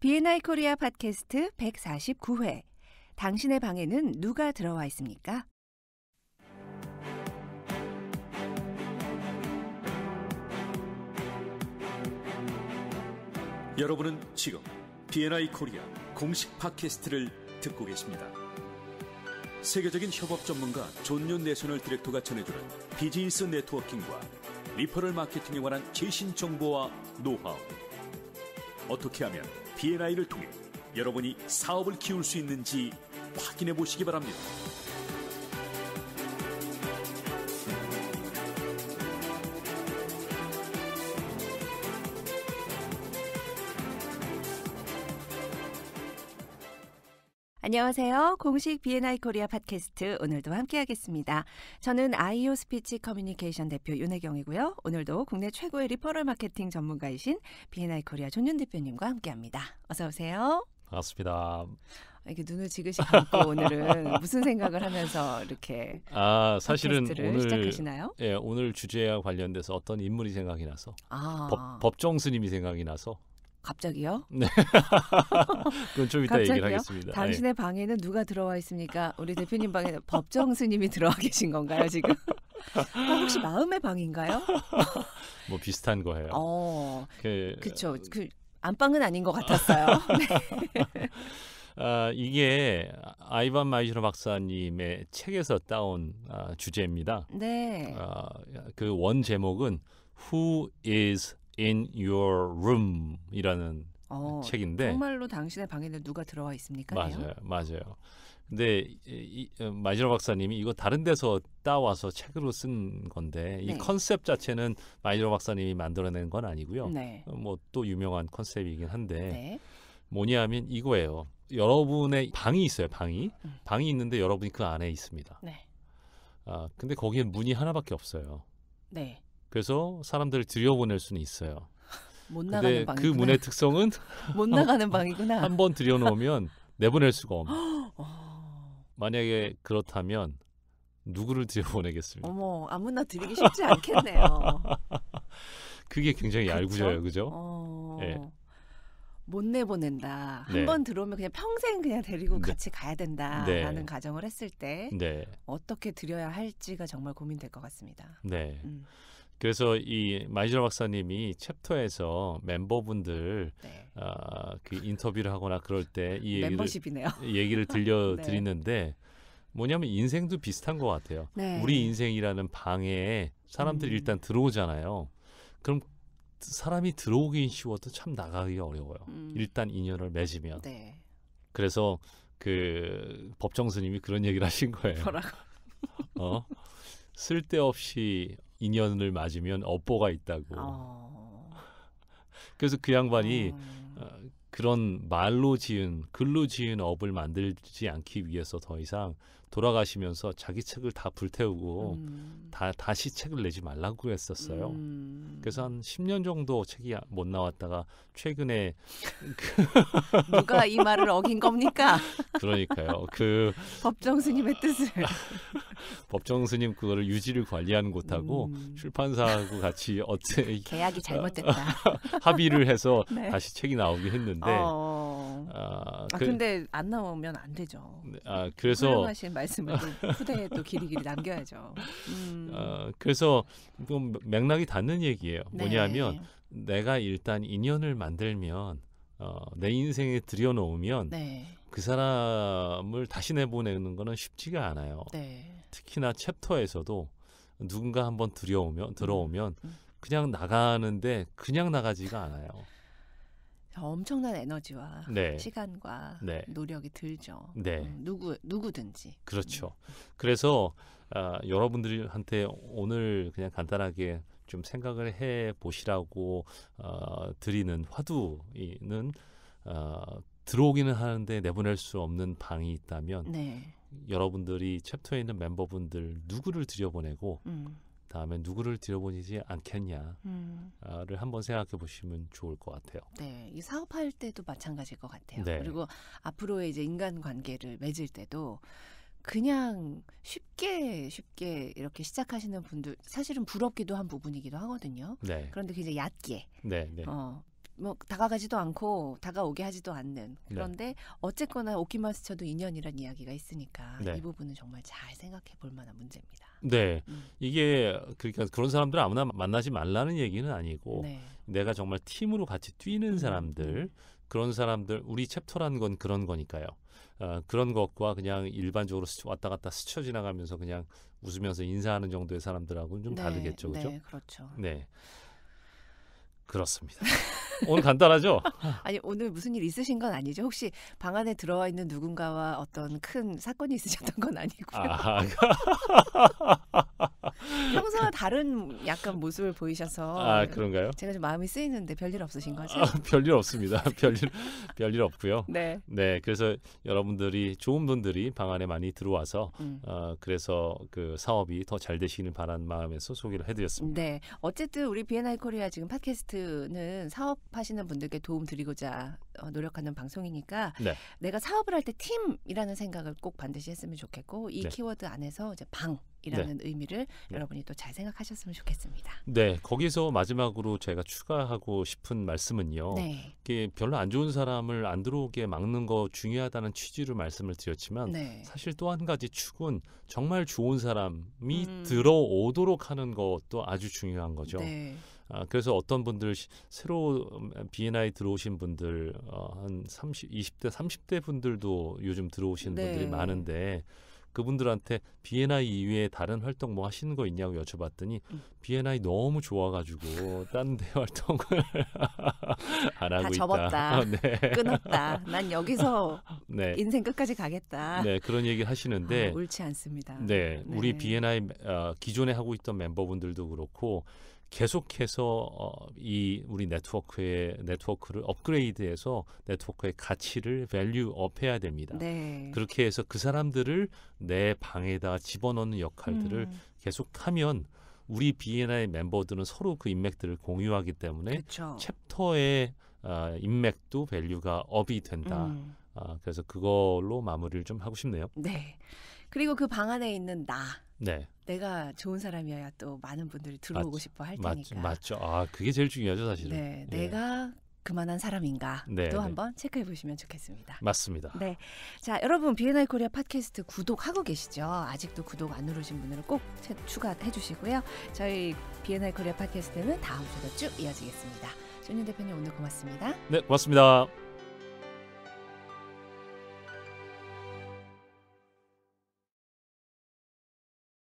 비엔나이 코리아 팟캐스트 149회 당신의 방에는 누가 들어와 있습니까? 여러분은 지금 비엔나이 코리아 공식 팟캐스트를 듣고 계십니다. 세계적인 협업 전문가 존윤 내셔널 디렉터가 전해주는 비즈니스 네트워킹과 리퍼럴 마케팅에 관한 최신 정보와 노하우 어떻게 하면 BNI를 통해 여러분이 사업을 키울 수 있는지 확인해 보시기 바랍니다. 안녕하세요. 공식 BNI 코리아 팟캐스트 오늘도 함께하겠습니다. 저는 아이오 스피치 커뮤니케이션 대표 윤혜경이고요. 오늘도 국내 최고의 리퍼럴 마케팅 전문가이신 BNI 코리아 존윤 대표님과 함께합니다. 어서 오세요. 반갑습니다. 아, 이렇게 눈을 지그시 감고 오늘은 무슨 생각을 하면서 이렇게 아 사실은 오늘 시작하시나요? 예 오늘 주제와 관련돼서 어떤 인물이 생각이 나서 아. 법, 법정 스님이 생각이 나서 갑자기요? 네. 그건 좀 이따 갑자기요? 얘기를 하겠습니다. 당신의 예. 방에는 누가 들어와 있습니까? 우리 대표님 방에는 법정 스님이 들어와 계신 건가요 지금? 아, 혹시 마음의 방인가요? 뭐 비슷한 거예요. 어, 그, 그쵸. 그 안방은 아닌 것 같았어요. 네. 아, 이게 아이반 마이시로 박사님의 책에서 따온 아, 주제입니다. 네. 아, 그원 제목은 Who is in your room이라는 어, 책인데 정말로 당신의 방에는 누가 들어와 있습니까? 맞아요, 맞아요. 근데 이, 이, 어, 마지노 박사님이 이거 다른 데서 따와서 책으로 쓴 건데 네. 이 컨셉 자체는 마지노 박사님이 만들어낸 건 아니고요. 네. 어, 뭐또 유명한 컨셉이긴 한데 네. 뭐냐면 하 이거예요. 여러분의 방이 있어요. 방이 음. 방이 있는데 여러분이 그 안에 있습니다. 네. 아 근데 거기에 문이 하나밖에 없어요. 네. 그래서 사람들을 들여보낼 수는 있어요. 못 나가는 그 방이그 문의 특성은 못 나가는 방이구나. 한 번 들여놓으면 내보낼 수가 없는. 어. 만약에 그렇다면 누구를 들여보내겠습니까? 어머, 아무나 들이기 쉽지 않겠네요. 그게 굉장히 얄구어요 그죠? 어... 네. 못 내보낸다. 한번 네. 들어오면 그냥 평생 그냥 데리고 네. 같이 가야 된다라는 네. 가정을 했을 때 네. 어떻게 들여야 할지가 정말 고민될 것 같습니다. 네. 음. 그래서 이 마이즈라 박사님이 챕터에서 멤버분들 네. 어, 그 인터뷰를 하거나 그럴 때 이 얘기를 얘기를 들려 드리는데 네. 뭐냐면 인생도 비슷한 것 같아요. 네. 우리 인생이라는 방에 사람들이 음. 일단 들어오잖아요. 그럼 사람이 들어오긴 쉬워도 참 나가기가 어려워요. 음. 일단 인연을 맺으면. 네. 그래서 그 법정 스님이 그런 얘기를 하신 거예요. 뭐라고? 어? 쓸데없이 인연을 맞으면 업보가 있다고. 어... 그래서 그 양반이 어... 어, 그런 말로 지은 글로 지은 업을 만들지 않기 위해서 더 이상 돌아가시면서 자기 책을 다 불태우고 음. 다 다시 책을 내지 말라고 했었어요. 음. 그래서 한 10년 정도 책이 아, 못 나왔다가 최근에 그 누가 이 말을 어긴 겁니까? 그러니까요. 그 법정 스님의 뜻을 법정 스님 그거를 유지를 관리하는 곳하고 음. 출판사하고 같이 어째 계약이 잘못됐다 합의를 해서 네. 다시 책이 나오긴 했는데 어. 아, 아 그 근데 안 나오면 안 되죠. 네, 아 그래서 훌륭하신 말씀을 후대에 또 길이길이 남겨야죠. 음. 아, 그래서 좀 맥락이 닿는 얘기예요. 네. 뭐냐면 내가 일단 인연을 만들면 어, 내 인생에 들여놓으면 네. 그 사람을 다시 내보내는 거는 쉽지가 않아요. 네. 특히나 챕터에서도 누군가 한번 들여오면 음. 들어오면 음. 그냥 나가는데 그냥 나가지가 않아요. 어, 엄청난 에너지와 네. 시간과 네. 노력이 들죠. 네. 음, 누구 누구든지. 그렇죠. 음. 그래서 아, 여러분들한테 오늘 그냥 간단하게 좀 생각을 해 보시라고 어, 드리는 화두는 어, 들어오기는 하는데 내보낼 수 없는 방이 있다면 네. 여러분들이 챕터에 있는 멤버분들 누구를 들여보내고 음. 다음에 누구를 들여보내지 않겠냐를 음. 한번 생각해 보시면 좋을 것 같아요. 네, 이 사업할 때도 마찬가지일 것 같아요. 네. 그리고 앞으로의 이제 인간 관계를 맺을 때도 그냥 쉽게 쉽게 이렇게 시작하시는 분들 사실은 부럽기도 한 부분이기도 하거든요. 네. 그런데 굉장히 얕게 네, 네. 어, 뭐 다가가지도 않고 다가오게 하지도 않는 네. 그런데 네. 어쨌거나 오키마스터도 인연이란 이야기가 있으니까 네. 이 부분은 정말 잘 생각해 볼 만한 문제입니다. 네, 음. 이게 그러니까 그런 사람들 아무나 만나지 말라는 얘기는 아니고 네. 내가 정말 팀으로 같이 뛰는 음. 사람들 그런 사람들 우리 챕터란 건 그런 거니까요. 어, 그런 것과 그냥 일반적으로 스쳐, 왔다 갔다 스쳐 지나가면서 그냥 웃으면서 인사하는 정도의 사람들하고는 좀 네. 다르겠죠, 그렇죠? 네, 그렇죠. 네, 그렇습니다. 오늘 간단하죠? 아니 오늘 무슨 일 있으신 건 아니죠? 혹시 방 안에 들어와 있는 누군가와 어떤 큰 사건이 있으셨던 건 아니고요. 아, 평소와 다른 약간 모습을 보이셔서 아 그런가요? 제가 좀 마음이 쓰이는데 별일 없으신 거죠? 아, 별일 없습니다. 별일 별일 없고요. 네. 네, 그래서 여러분들이 좋은 분들이 방 안에 많이 들어와서 음. 어, 그래서 그 사업이 더 잘 되시는 바란 마음에서 소개를 해드렸습니다. 네, 어쨌든 우리 비엔나이 코리아 지금 팟캐스트는 사업 사업하시는 분들께 도움 드리고자 어, 노력하는 방송이니까 네. 내가 사업을 할 때 팀이라는 생각을 꼭 반드시 했으면 좋겠고 이 네. 키워드 안에서 이제 방 이라는 네. 의미를 네. 여러분이 또 잘 생각하셨으면 좋겠습니다. 네, 거기서 마지막으로 제가 추가하고 싶은 말씀은요. 네. 이게 별로 안 좋은 사람을 안 들어오게 막는 거 중요하다는 취지로 말씀을 드렸지만 네. 사실 또 한 가지 축은 정말 좋은 사람이 음. 들어오도록 하는 것도 아주 중요한 거죠. 네. 아, 그래서 어떤 분들 새로 음, B&I 들어오신 분들 어, 한 30, 20대, 30대 분들도 요즘 들어오시는 네. 분들이 많은데 그분들한테 B&I 이외에 다른 활동 뭐 하시는 거 있냐고 여쭤봤더니 음. B&I 너무 좋아가지고 딴 데 활동을 안 하고 접었다. 있다. 네. 끊었다. 난 여기서 네. 인생 끝까지 가겠다. 네 그런 얘기 하시는데 아, 옳지 않습니다. 네, 네. 우리 B&I 어, 기존에 하고 있던 멤버분들도 그렇고 계속해서 어, 이 우리 네트워크의 네트워크를 업그레이드해서 네트워크의 가치를 밸류 업해야 됩니다. 네. 그렇게 해서 그 사람들을 내 방에다 집어넣는 역할들을 음. 계속하면 우리 비엔나의 멤버들은 서로 그 인맥들을 공유하기 때문에 그쵸. 챕터의 어, 인맥도 밸류가 업이 된다. 음. 어, 그래서 그걸로 마무리를 좀 하고 싶네요. 네. 그리고 그 방 안에 있는 나. 네. 내가 좋은 사람이어야 또 많은 분들이 들어오고 맞, 싶어 할 테니까. 맞, 맞죠. 아 그게 제일 중요하죠 사실은. 네, 예. 내가 그만한 사람인가 네, 또 네. 한번 네. 체크해 보시면 좋겠습니다. 맞습니다. 네, 자 여러분 비엔나이 코리아 팟캐스트 구독하고 계시죠? 아직도 구독 안 누르신 분들은 꼭 추가해 주시고요. 저희 비엔나이 코리아 팟캐스트는 다음 주도 쭉 이어지겠습니다. 조윤 대표님 오늘 고맙습니다. 네, 고맙습니다.